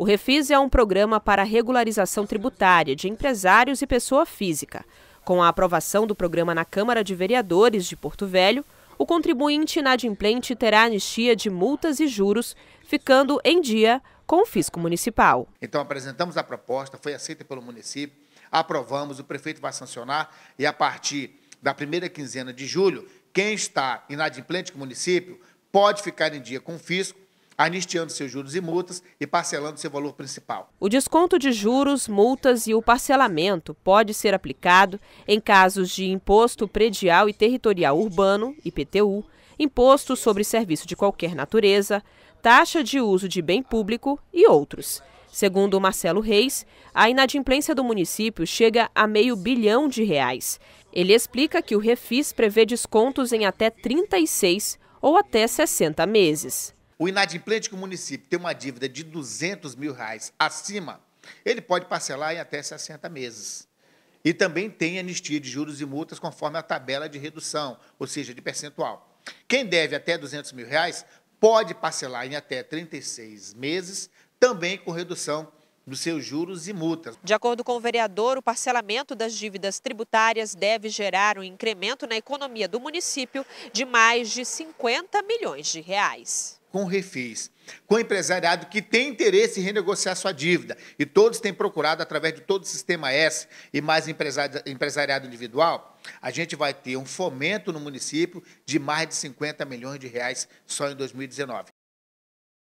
O Refis é um programa para regularização tributária de empresários e pessoa física. Com a aprovação do programa na Câmara de Vereadores de Porto Velho, o contribuinte inadimplente terá anistia de multas e juros, ficando em dia com o fisco municipal. Então apresentamos a proposta, foi aceita pelo município, aprovamos, o prefeito vai sancionar e a partir da primeira quinzena de julho, quem está inadimplente com o município pode ficar em dia com o fisco anistiando seus juros e multas e parcelando seu valor principal. O desconto de juros, multas e o parcelamento pode ser aplicado em casos de imposto predial e territorial urbano, IPTU, imposto sobre serviço de qualquer natureza, taxa de uso de bem público e outros. Segundo Marcelo Reis, a inadimplência do município chega a meio bilhão de reais. Ele explica que o Refis prevê descontos em até 36 ou até 60 meses o inadimplente que o município tem uma dívida de 200 mil reais acima, ele pode parcelar em até 60 meses. E também tem anistia de juros e multas conforme a tabela de redução, ou seja, de percentual. Quem deve até 200 mil reais pode parcelar em até 36 meses, também com redução dos seus juros e multas. De acordo com o vereador, o parcelamento das dívidas tributárias deve gerar um incremento na economia do município de mais de 50 milhões de reais com refis, com empresariado que tem interesse em renegociar sua dívida. E todos têm procurado, através de todo o sistema S e mais empresariado individual, a gente vai ter um fomento no município de mais de 50 milhões de reais só em 2019.